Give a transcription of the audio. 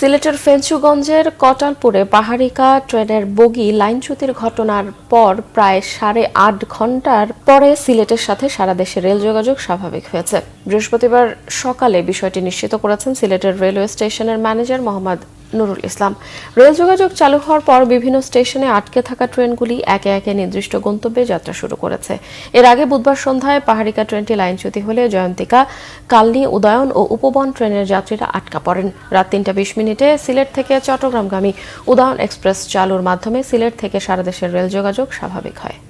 সিলেটের ফেঞ্চুগঞ্জের কটালপুরে পাহাড়িকা ট্রেনের বগি লাইনচ্যুতির ঘটনার পর প্রায় সাড়ে আট ঘন্টার পরে সিলেটের সাথে সারা দেশে রেল যোগাযোগ স্বাভাবিক হয়েছে বৃহস্পতিবার সকালে বিষয়টি নিশ্চিত করেছেন সিলেটের রেলওয়ে স্টেশনের ম্যানেজার মোহাম্মদ নুরুল ইসলাম রেল যোগাযোগ চালু হওয়ার পর বিভিন্ন স্টেশনে আটকে থাকা ট্রেনগুলি একে একে নির্দিষ্ট গন্তব্যে যাত্রা শুরু করেছে এর আগে বুধবার সন্ধ্যায় পাহাড়িকা ট্রেনটি লাইনচ্যুতি হলে জয়ন্তিকা কালনি উদয়ন ও উপবন ট্রেনের যাত্রীরা আটকা পড়েন রাত তিনটা বিশ মিনিটে সিলেট থেকে চট্টগ্রামগামী উদয়ন এক্সপ্রেস চালুর মাধ্যমে সিলেট থেকে সারা দেশের রেল যোগাযোগ স্বাভাবিক হয়